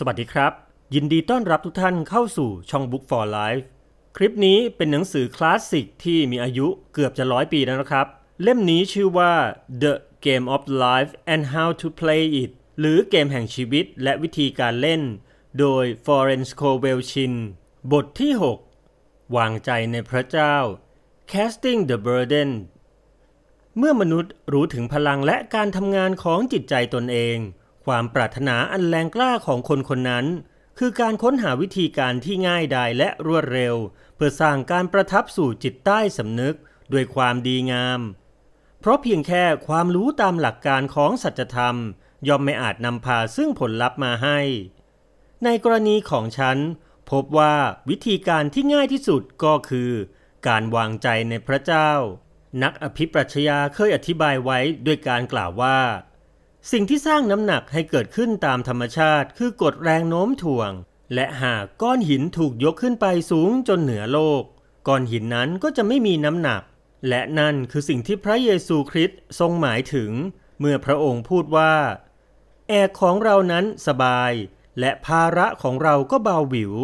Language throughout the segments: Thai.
สวัสดีครับ ยินดีต้อนรับทุกท่านเข้าสู่ช่อง Book for Life คลิปนี้เป็นหนังสือคลาสสิกที่มีอายุเกือบจะร้อยปีแล้วนะครับ เล่มนี้ชื่อว่า The Game of Life and How to Play It หรือเกมแห่งชีวิตและวิธีการเล่นโดย f o r e n c e c o w e l Chin บทที่ 6 วางใจในพระเจ้า Casting the Burden เมื่อมนุษย์รู้ถึงพลังและการทำงานของจิตใจตนเองความปรารถนาอันแรงกล้าของคนคนนั้น คือการค้นหาวิธีการที่ง่ายดายและรวดเร็ว เพื่อสร้างการประทับสู่จิตใต้สำนึกด้วยความดีงาม เพราะเพียงแค่ความรู้ตามหลักการของสัจธรรมย่อมไม่อาจนำพาซึ่งผลลัพธ์มาให้ ในกรณีของฉันพบว่าวิธีการที่ง่ายที่สุดก็คือการวางใจในพระเจ้า นักอภิปรัชญาเคยอธิบายไว้ด้วยการกล่าวว่าสิ่งที่สร้างน้ำหนักให้เกิดขึ้นตามธรรมชาติ คือกฎแรงโน้มถ่วง และหากก้อนหินถูกยกขึ้นไปสูงจนเหนือโลก ก้อนหินนั้นก็จะไม่มีน้ำหนัก และนั่นคือสิ่งที่พระเยซูคริสต์ทรงหมายถึง เมื่อพระองค์พูดว่า แอกของเรานั้นสบาย และภาระของเราก็เบาหวิว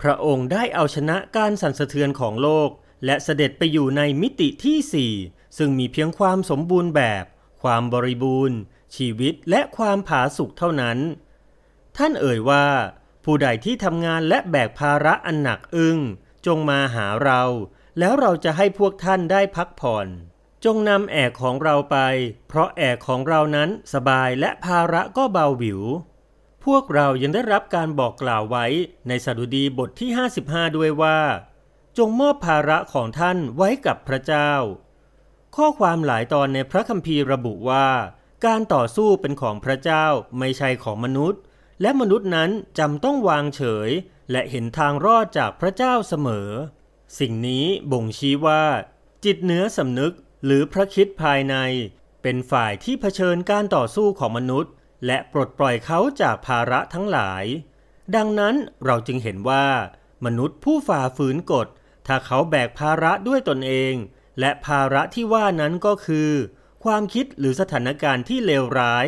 พระองค์ได้เอาชนะการสั่นสะเทือนของโลก และเสด็จไปอยู่ในมิติที่สี่ซึ่งมีเพียงความสมบูรณ์แบบ ความบริบูรณ์ชีวิตและความผาสุกเท่านั้น ท่านเอ่ยว่า ผู้ใดที่ทำงานและแบกภาระอันหนักอึ้ง จงมาหาเรา แล้วเราจะให้พวกท่านได้พักผ่อน จงนำแอกของเราไป เพราะแอกของเรานั้นสบายและภาระก็เบาหวิว พวกเรายังได้รับการบอกกล่าวไว้ในสดุดีบทที่ 55 ด้วยว่า จงมอบภาระของท่านไว้กับพระเจ้า ข้อความหลายตอนในพระคัมภีร์ระบุว่าการต่อสู้เป็นของพระเจ้าไม่ใช่ของมนุษย์ และมนุษย์นั้นจำต้องวางเฉย และเห็นทางรอดจากพระเจ้าเสมอ สิ่งนี้บ่งชี้ว่า จิตเนื้อสำนึกหรือพระคิดภายใน เป็นฝ่ายที่เผชิญการต่อสู้ของมนุษย์ และปลดปล่อยเขาจากภาระทั้งหลาย ดังนั้นเราจึงเห็นว่า มนุษย์ผู้ฝ่าฝืนกฎ ถ้าเขาแบกภาระด้วยตนเอง และภาระที่ว่านั้นก็คือความคิดหรือสถานการณ์ที่เลวร้าย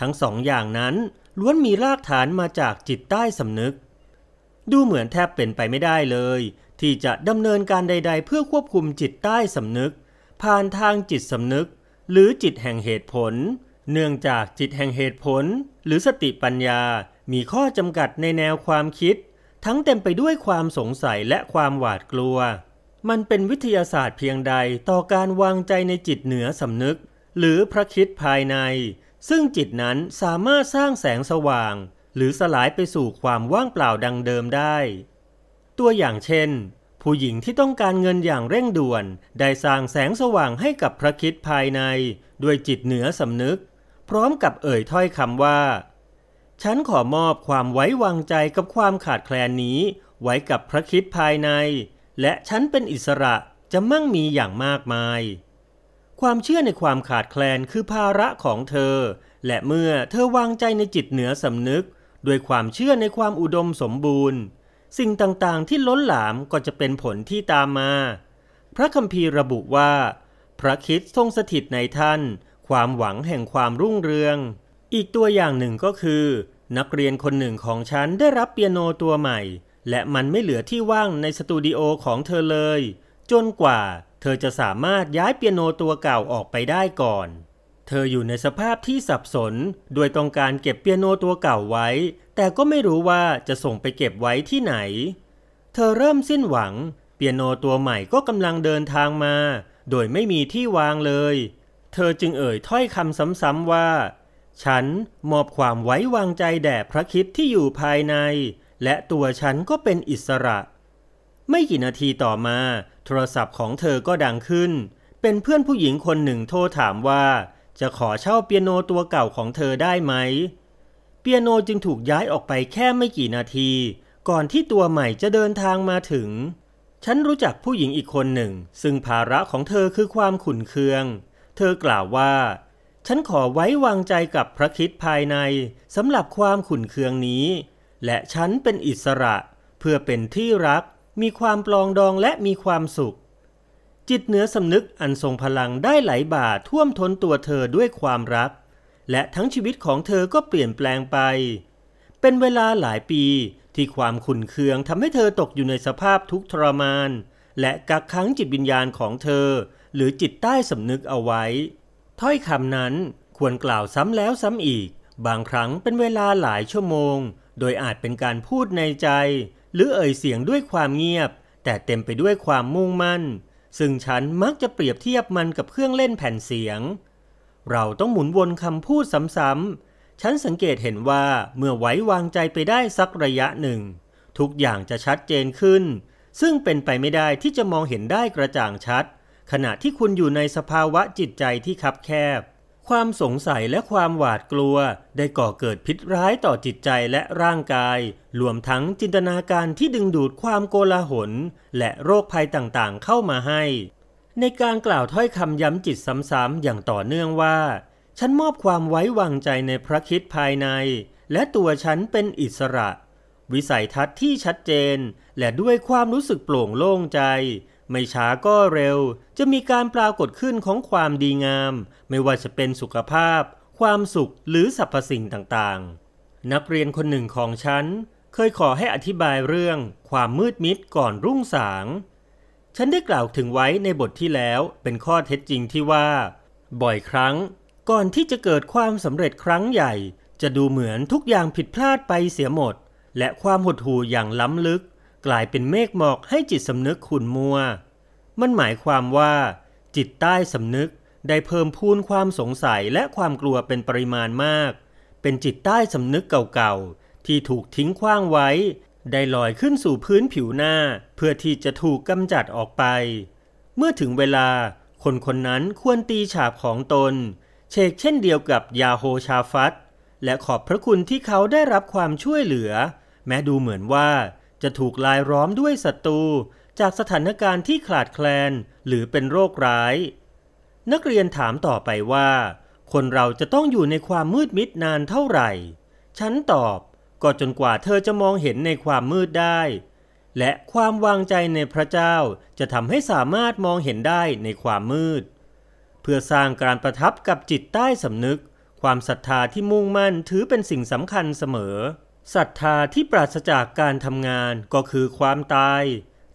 ทั้งสองอย่างนั้นล้วนมีรากฐานมาจากจิตใต้สำนึก ดูเหมือนแทบเป็นไปไม่ได้เลย ที่จะดำเนินการใดๆ เพื่อควบคุมจิตใต้สำนึก ผ่านทางจิตสำนึก หรือจิตแห่งเหตุผล เนื่องจากจิตแห่งเหตุผล หรือสติปัญญา มีข้อจำกัดในแนวความคิด ทั้งเต็มไปด้วยความสงสัยและความหวาดกลัว มันเป็นวิทยาศาสตร์เพียงใดต่อการวางใจในจิตเหนือสำนึกหรือพระคิดภายใน ซึ่งจิตนั้นสามารถสร้างแสงสว่าง หรือสลายไปสู่ความว่างเปล่าดังเดิมได้ ตัวอย่างเช่น ผู้หญิงที่ต้องการเงินอย่างเร่งด่วนได้สร้างแสงสว่างให้กับพระคิดภายใน ด้วยจิตเหนือสำนึก พร้อมกับเอ่ยถ้อยคำว่า ฉันขอมอบความไว้วางใจกับความขาดแคลนนี้ไว้กับพระคิดภายใน และฉันเป็นอิสระจะมั่งมีอย่างมากมายความเชื่อในความขาดแคลนคือภาระของเธอ และเมื่อเธอวางใจในจิตเหนือสำนึก ด้วยความเชื่อในความอุดมสมบูรณ์ สิ่งต่าง ๆ ที่ล้นหลามก็จะเป็นผลที่ตามมา พระคัมภีร์ระบุว่า พระคิดทรงสถิตในท่านความหวังแห่งความรุ่งเรือง อีกตัวอย่างหนึ่งก็คือ นักเรียนคนหนึ่งของฉันได้รับเปียโนตัวใหม่ และมันไม่เหลือที่ว่างในสตูดิโอของเธอเลย จนกว่าเธอจะสามารถย้ายเปียโนตัวเก่าออกไปได้ก่อน เธออยู่ในสภาพที่สับสนโดยต้องการเก็บเปียโนตัวเก่าไว้ แต่ก็ไม่รู้ว่าจะส่งไปเก็บไว้ที่ไหน เธอเริ่มสิ้นหวัง เปียโนตัวใหม่ก็กำลังเดินทางมา โดยไม่มีที่วางเลย เธอจึงเอ่ยถ้อยคำซ้ำๆว่า ฉันมอบความไว้วางใจแด่พระคิดที่อยู่ภายใน และตัวฉันก็เป็นอิสระ ไม่กี่นาทีต่อมาโทรศัพท์ของเธอก็ดังขึ้น เป็นเพื่อนผู้หญิงคนหนึ่งโทรถามว่า จะขอเช่าเปียโนตัวเก่าของเธอได้ไหม เปียโนจึงถูกย้ายออกไปแค่ไม่กี่นาที ก่อนที่ตัวใหม่จะเดินทางมาถึง ฉันรู้จักผู้หญิงอีกคนหนึ่ง ซึ่งภาระของเธอคือความขุนเคือง เธอกล่าวว่า ฉันขอไว้วางใจกับพระคิดภายในสำหรับความขุนเคืองนี้ และฉันเป็นอิสระเพื่อเป็นที่รักมีความปลองดองและมีความสุข จิตเหนือสำนึกอันทรงพลังได้ไหลบ่าท่วมท้นตัวเธอด้วยความรัก และทั้งชีวิตของเธอก็เปลี่ยนแปลงไป เป็นเวลาหลายปีที่ความขุ่นเคืองทำให้เธอตกอยู่ในสภาพทุกข์ทรมาน และกักขังจิตวิญญาณของเธอ หรือจิตใต้สำนึกเอาไว้ ถ้อยคำนั้นควรกล่าวซ้ำแล้วซ้ำอีก บางครั้งเป็นเวลาหลายชั่วโมง โดยอาจเป็นการพูดในใจหรือเอ่ยเสียงด้วยความเงียบ แต่เต็มไปด้วยความมุ่งมั่น ซึ่งฉันมักจะเปรียบเทียบมันกับเครื่องเล่นแผ่นเสียง เราต้องหมุนวนคำพูดซ้ำๆฉันสังเกตเห็นว่าเมื่อไว้วางใจไปได้สักระยะหนึ่ง ทุกอย่างจะชัดเจนขึ้น ซึ่งเป็นไปไม่ได้ที่จะมองเห็นได้กระจ่างชัด ขณะที่คุณอยู่ในสภาวะจิตใจที่คับแคบความสงสัยและความหวาดกลัวได้ก่อเกิดพิษร้ายต่อจิตใจและร่างกาย รวมทั้งจินตนาการที่ดึงดูดความโกลาหลและโรคภัยต่างๆ เข้ามาให้ ในการกล่าวถ้อยคำย้ำจิตซ้ำๆอย่างต่อเนื่องว่า ฉันมอบความไว้วางใจในพระคิดภายใน และตัวฉันเป็นอิสระ วิสัยทัศน์ที่ชัดเจน และด้วยความรู้สึกโปร่งโล่งใจไม่ช้าก็เร็ว จะมีการปรากฏขึ้นของความดีงาม ไม่ว่าจะเป็นสุขภาพ ความสุขหรือสรรพสิ่งต่างๆ นักเรียนคนหนึ่งของฉันเคยขอให้อธิบายเรื่อง ความมืดมิดก่อนรุ่งสาง ฉันได้กล่าวถึงไว้ในบทที่แล้วเป็นข้อเท็จจริงที่ว่า บ่อยครั้ง ก่อนที่จะเกิดความสำเร็จครั้งใหญ่ จะดูเหมือนทุกอย่างผิดพลาดไปเสียหมด และความหดหู่อย่างล้ำลึกกลายเป็นเมฆหมอกให้จิตสำนึกขุนมัว มันหมายความว่า จิตใต้สำนึกได้เพิ่มพูนความสงสัยและความกลัวเป็นปริมาณมาก เป็นจิตใต้สำนึกเก่าๆ ที่ถูกทิ้งขว้างไว้ ได้ลอยขึ้นสู่พื้นผิวหน้า เพื่อที่จะถูกกำจัดออกไป เมื่อถึงเวลาคนคนนั้นควรตีฉาบของตนเชกเช่นเดียวกับยาโฮชาฟัต และขอบพระคุณที่เขาได้รับความช่วยเหลือ แม้ดูเหมือนว่าจะถูกลายล้อมด้วยศัตรูจากสถานการณ์ที่ขาดแคลนหรือเป็นโรคร้าย นักเรียนถามต่อไปว่า คนเราจะต้องอยู่ในความมืดมิดนานเท่าไหร่ฉันตอบก็จนกว่าเธอจะมองเห็นในความมืดได้ และความวางใจในพระเจ้าจะทำให้สามารถมองเห็นได้ในความมืด เพื่อสร้างการประทับกับจิตใต้สำนึก ความศรัทธาที่มุ่งมั่นถือเป็นสิ่งสำคัญเสมอศรัทธาที่ปราศจากการทำงานก็คือความตาย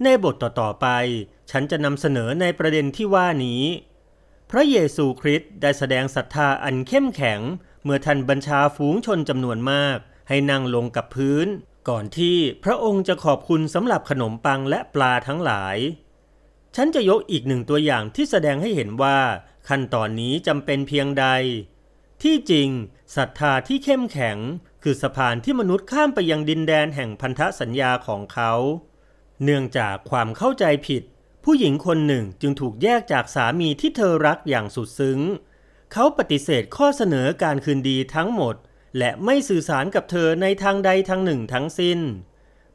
ในบทต่อ ๆ ไป ฉันจะนำเสนอในประเด็นที่ว่านี้ พระเยซูคริสต์ได้แสดงศรัทธาอันเข้มแข็ง เมื่อท่านบัญชาฝูงชนจำนวนมาก ให้นั่งลงกับพื้น ก่อนที่พระองค์จะขอบคุณสำหรับขนมปังและปลาทั้งหลาย ฉันจะยกอีกหนึ่งตัวอย่างที่แสดงให้เห็นว่าขั้นตอนนี้จำเป็นเพียงใด ที่จริงศรัทธาที่เข้มแข็งคือสะพานที่มนุษย์ข้ามไปยังดินแดนแห่งพันธสัญญาของเขา เนื่องจากความเข้าใจผิด ผู้หญิงคนหนึ่งจึงถูกแยกจากสามีที่เธอรักอย่างสุดซึ้ง เขาปฏิเสธข้อเสนอการคืนดีทั้งหมด และไม่สื่อสารกับเธอในทางใดทางหนึ่งทั้งสิ้น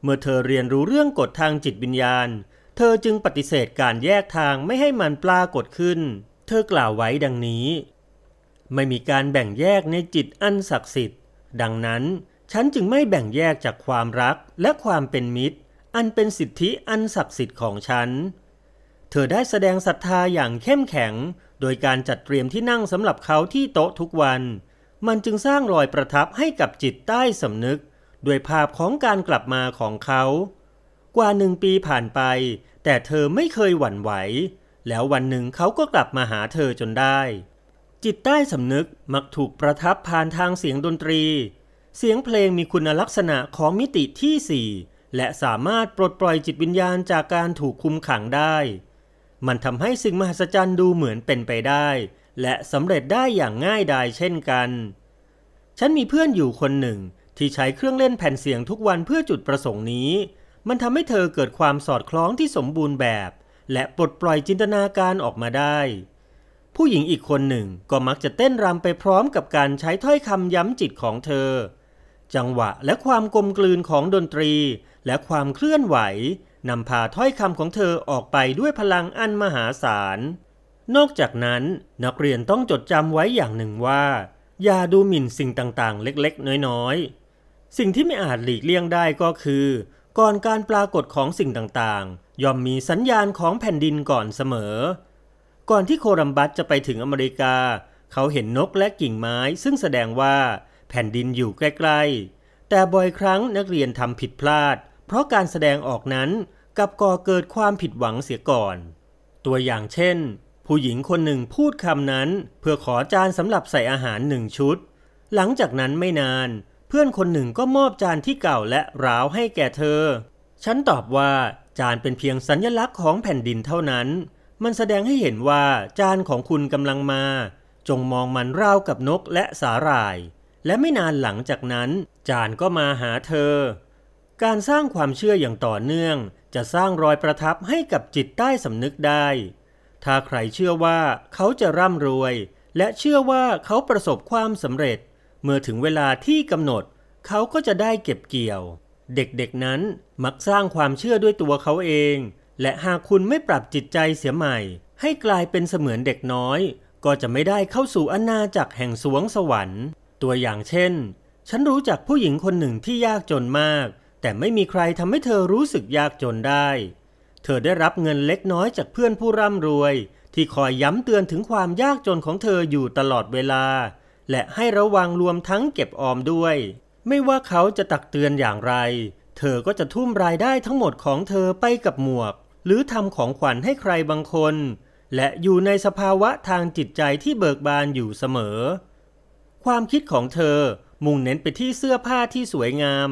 เมื่อเธอเรียนรู้เรื่องกฎทางจิตวิญญาณ เธอจึงปฏิเสธการแยกทางไม่ให้มันปรากฏขึ้น เธอกล่าวไว้ดังนี้ ไม่มีการแบ่งแยกในจิตอันศักดิ์สิทธิ์ดังนั้นฉันจึงไม่แบ่งแยกจากความรักและความเป็นมิตร อันเป็นสิทธิอันศักดิ์สิทธิ์ของฉัน เธอได้แสดงศรัทธาอย่างเข้มแข็ง โดยการจัดเตรียมที่นั่งสำหรับเขาที่โต๊ะทุกวัน มันจึงสร้างรอยประทับให้กับจิตใต้สำนึก ด้วยภาพของการกลับมาของเขา กว่าหนึ่งปีผ่านไป แต่เธอไม่เคยหวั่นไหว แล้ววันหนึ่งเขาก็กลับมาหาเธอจนได้ จิตใต้สำนึกมักถูกประทับผ่านทางเสียงดนตรีเสียงเพลงมีคุณลักษณะของมิติที่ 4 และสามารถปลดปล่อยจิตวิญญาณจากการถูกคุมขังได้ มันทำให้สิ่งมหัศจรรย์ดูเหมือนเป็นไปได้ และสำเร็จได้อย่างง่ายดายเช่นกัน ฉันมีเพื่อนอยู่คนหนึ่งที่ใช้เครื่องเล่นแผ่นเสียงทุกวันเพื่อจุดประสงค์นี้ มันทำให้เธอเกิดความสอดคล้องที่สมบูรณ์แบบ และปลดปล่อยจินตนาการออกมาได้ ผู้หญิงอีกคนหนึ่งก็มักจะเต้นรำไปพร้อมกับการใช้ถ้อยคำย้ำจิตของเธอจังหวะและความกลมกลืนของดนตรี และความเคลื่อนไหวนำพาถ้อยคำของเธอออกไปด้วยพลังอันมหาศาลนอกจากนั้น นักเรียนต้องจดจำไว้อย่างหนึ่งว่าอย่าดูหมิ่นสิ่งต่างๆ เล็กๆ น้อยๆ สิ่งที่ไม่อาจหลีกเลี่ยงได้ก็คือ ก่อนการปรากฏของสิ่งต่างๆย่อมมีสัญญาณของแผ่นดินก่อนเสมอ ก่อนที่โคลัมบัสจะไปถึงอเมริกา เขาเห็นนกและกิ่งไม้ ซึ่งแสดงว่าแผ่นดินอยู่ใกล้ ๆ แต่บ่อยครั้งนักเรียนทำผิดพลาด เพราะการแสดงออกนั้นกับก่อเกิดความผิดหวังเสียก่อน ตัวอย่างเช่น ผู้หญิงคนหนึ่งพูดคำนั้น เพื่อขอจานสำหรับใส่อาหารหนึ่งชุด หลังจากนั้นไม่นาน เพื่อนคนหนึ่งก็มอบจานที่เก่าและร้าวให้แก่เธอ ฉันตอบว่าจานเป็นเพียงสัญญลักษณ์ของแผ่นดินเท่านั้น มันแสดงให้เห็นว่าจานของคุณกำลังมา จงมองมันราวกับนกและสาหร่ายและไม่นานหลังจากนั้นจานก็มาหาเธอ การสร้างความเชื่ออย่างต่อเนื่อง จะสร้างรอยประทับให้กับจิตใต้สำนึกได้ ถ้าใครเชื่อว่าเขาจะร่ำรวย และเชื่อว่าเขาประสบความสำเร็จ เมื่อถึงเวลาที่กำหนดเขาก็จะได้เก็บเกี่ยว เด็กๆนั้นมักสร้างความเชื่อด้วยตัวเขาเอง และหากคุณไม่ปรับจิตใจเสียใหม่ ให้กลายเป็นเสมือนเด็กน้อย ก็จะไม่ได้เข้าสู่อาณาจักรแห่งสวงสวรรค์ตัวอย่างเช่น ฉันรู้จักผู้หญิงคนหนึ่งที่ยากจนมาก แต่ไม่มีใครทำให้เธอรู้สึกยากจนได้ เธอได้รับเงินเล็กน้อยจากเพื่อนผู้ร่ำรวย ที่คอยย้ำเตือนถึงความยากจนของเธออยู่ตลอดเวลา และให้ระวังรวมทั้งเก็บออมด้วย ไม่ว่าเขาจะตักเตือนอย่างไร เธอก็จะทุ่มรายได้ทั้งหมดของเธอไปกับหมวก หรือทำของขวัญให้ใครบางคน และอยู่ในสภาวะทางจิตใจที่เบิกบานอยู่เสมอความคิดของเธอมุ่งเน้นไปที่เสื้อผ้าที่สวยงาม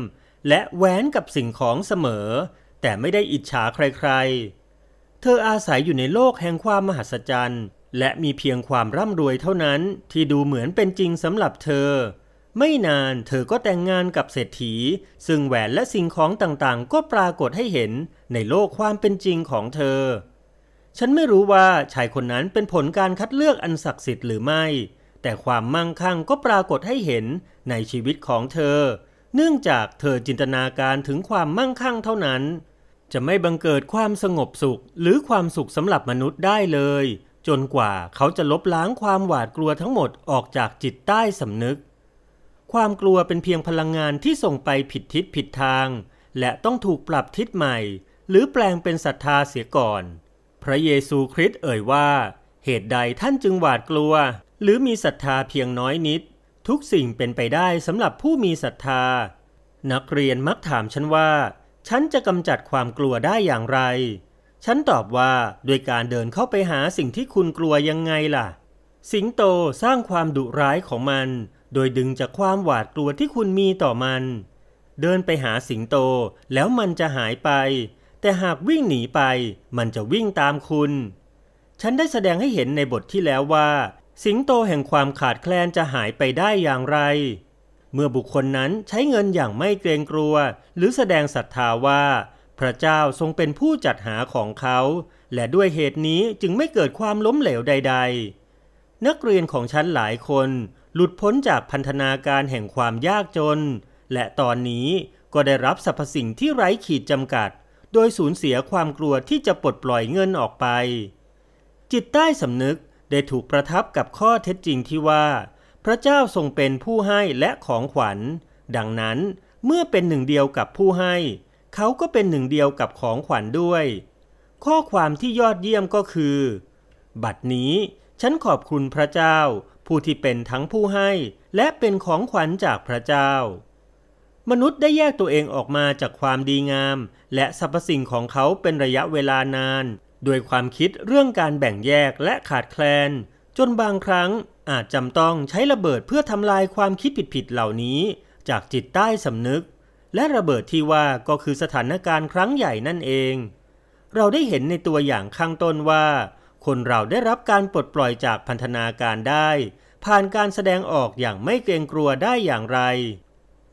และแหวนกับสิ่งของเสมอแต่ไม่ได้อิจฉาใครๆ เธออาศัยอยู่ในโลกแห่งความมหัศจรรย์และมีเพียงความร่ำรวยเท่านั้นที่ดูเหมือนเป็นจริงสำหรับเธอไม่นานเธอก็แต่งงานกับเศรษฐีซึ่งแหวนและสิ่งของต่างๆ ก็ปรากฏให้เห็นในโลกความเป็นจริงของเธอฉันไม่รู้ว่าชายคนนั้นเป็นผลการคัดเลือกอันศักดิ์สิทธิ์หรือไม่แต่ความมั่งคั่งก็ปรากฏให้เห็นในชีวิตของเธอ เนื่องจากเธอจินตนาการถึงความมั่งคั่งเท่านั้น จะไม่บังเกิดความสงบสุขหรือความสุขสำหรับมนุษย์ได้เลย จนกว่าเขาจะลบล้างความหวาดกลัวทั้งหมดออกจากจิตใต้สำนึก ความกลัวเป็นเพียงพลังงานที่ส่งไปผิดทิศผิดทาง และต้องถูกปรับทิศใหม่ หรือแปลงเป็นศรัทธาเสียก่อน พระเยซูคริสต์เอ่ยว่า เหตุใดท่านจึงหวาดกลัวหรือมีศรัทธาเพียงน้อยนิด ทุกสิ่งเป็นไปได้สำหรับผู้มีศรัทธา นักเรียนมักถามฉันว่า ฉันจะกำจัดความกลัวได้อย่างไร ฉันตอบว่าโดยการเดินเข้าไปหาสิ่งที่คุณกลัวยังไงล่ะ สิงโตสร้างความดุร้ายของมัน โดยดึงจากความหวาดกลัวที่คุณมีต่อมัน เดินไปหาสิงโตแล้วมันจะหายไป แต่หากวิ่งหนีไป มันจะวิ่งตามคุณ ฉันได้แสดงให้เห็นในบทที่แล้วว่าสิงโตแห่งความขาดแคลนจะหายไปได้อย่างไร เมื่อบุคคลนั้นใช้เงินอย่างไม่เกรงกลัว หรือแสดงศรัทธาว่าพระเจ้าทรงเป็นผู้จัดหาของเขา และด้วยเหตุนี้จึงไม่เกิดความล้มเหลวใดๆ นักเรียนของฉันหลายคนหลุดพ้นจากพันธนาการแห่งความยากจน และตอนนี้ก็ได้รับสรรพสิ่งที่ไร้ขีดจำกัด โดยสูญเสียความกลัวที่จะปลดปล่อยเงินออกไป จิตใต้สำนึกได้ถูกประทับกับข้อเท็จจริงที่ว่า พระเจ้าทรงเป็นผู้ให้และของขวัญ ดังนั้นเมื่อเป็นหนึ่งเดียวกับผู้ให้ เขาก็เป็นหนึ่งเดียวกับของขวัญด้วย ข้อความที่ยอดเยี่ยมก็คือ บัดนี้ฉันขอบคุณพระเจ้า ผู้ที่เป็นทั้งผู้ให้และเป็นของขวัญจากพระเจ้า มนุษย์ได้แยกตัวเองออกมาจากความดีงาม และสรรพสิ่งของเขาเป็นระยะเวลานานด้วยความคิดเรื่องการแบ่งแยกและขาดแคลน จนบางครั้ง อาจจำต้องใช้ระเบิดเพื่อทำลายความคิดผิดๆเหล่านี้ จากจิตใต้สำนึก และระเบิดที่ว่าก็คือสถานการณ์ครั้งใหญ่นั่นเอง เราได้เห็นในตัวอย่างข้างต้นว่า คนเราได้รับการปลดปล่อยจากพันธนาการได้ ผ่านการแสดงออกอย่างไม่เกรงกลัวได้อย่างไร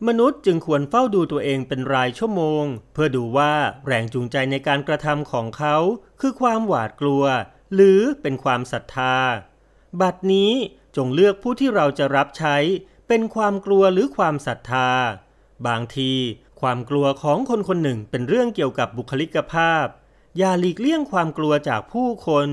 มนุษย์จึงควรเฝ้าดูตัวเองเป็นรายชั่วโมง เพื่อดูว่าแรงจูงใจในการกระทำของเขา คือความหวาดกลัว หรือเป็นความศรัทธา บัดนี้จงเลือกผู้ที่เราจะรับใช้ เป็นความกลัวหรือความศรัทธา บางที ความกลัวของคนคนหนึ่งเป็นเรื่องเกี่ยวกับบุคลิกภาพ อย่าหลีกเลี่ยงความกลัวจากผู้คน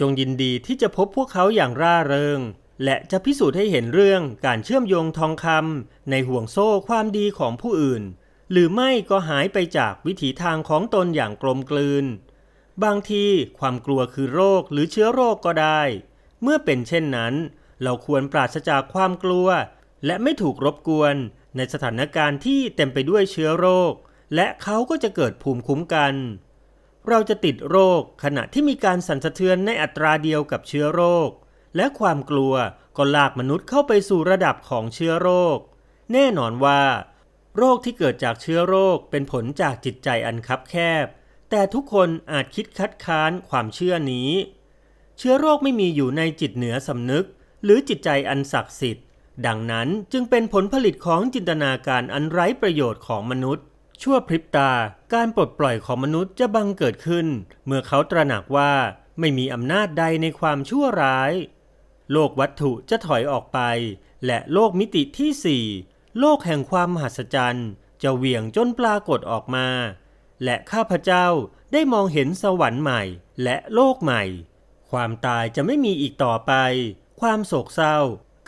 จงยินดีที่จะพบพวกเขาอย่างร่าเริงและจะพิสูจน์ให้เห็นเรื่องการเชื่อมโยงทองคำในห่วงโซ่ความดีของผู้อื่น หรือไม่ก็หายไปจากวิถีทางของตนอย่างกลมกลืน บางทีความกลัวคือโรคหรือเชื้อโรคก็ได้ เมื่อเป็นเช่นนั้น เราควรปราศจากความกลัว และไม่ถูกรบกวนในสถานการณ์ที่เต็มไปด้วยเชื้อโรค และเขาก็จะเกิดภูมิคุ้มกัน เราจะติดโรคขณะที่มีการสั่นสะเทือนในอัตราเดียวกับเชื้อโรคและความกลัวก็ลากมนุษย์เข้าไปสู่ระดับของเชื้อโรค แน่นอนว่า โรคที่เกิดจากเชื้อโรคเป็นผลจากจิตใจอันคับแคบ แต่ทุกคนอาจคิดคัดค้านความเชื่อนี้ เชื้อโรคไม่มีอยู่ในจิตเหนือสำนึก หรือจิตใจอันศักดิ์สิทธิ์ ดังนั้นจึงเป็นผลผลิตของจินตนาการอันไร้ประโยชน์ของมนุษย์ ชั่วพริบตาการปลดปล่อยของมนุษย์จะบังเกิดขึ้น เมื่อเขาตระหนักว่า ไม่มีอำนาจใดในความชั่วร้ายโลกวัตถุจะถอยออกไป และโลกมิติที่ 4 โลกแห่งความมหัศจรรย์จะเหวี่ยงจนปรากฏออกมา และข้าพเจ้าได้มองเห็นสวรรค์ใหม่ และโลกใหม่ ความตายจะไม่มีอีกต่อไป ความโศกเศร้า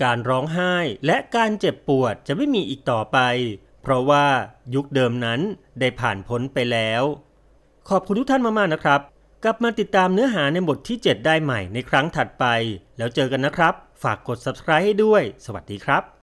การร้องไห้และการเจ็บปวดจะไม่มีอีกต่อไป เพราะว่ายุคเดิมนั้นได้ผ่านพ้นไปแล้ว ขอบคุณทุกท่านมากๆนะครับกลับมาติดตามเนื้อหาในบทที่ 7 ได้ใหม่ในครั้งถัดไป แล้วเจอกันนะครับ ฝากกด subscribe ให้ด้วย สวัสดีครับ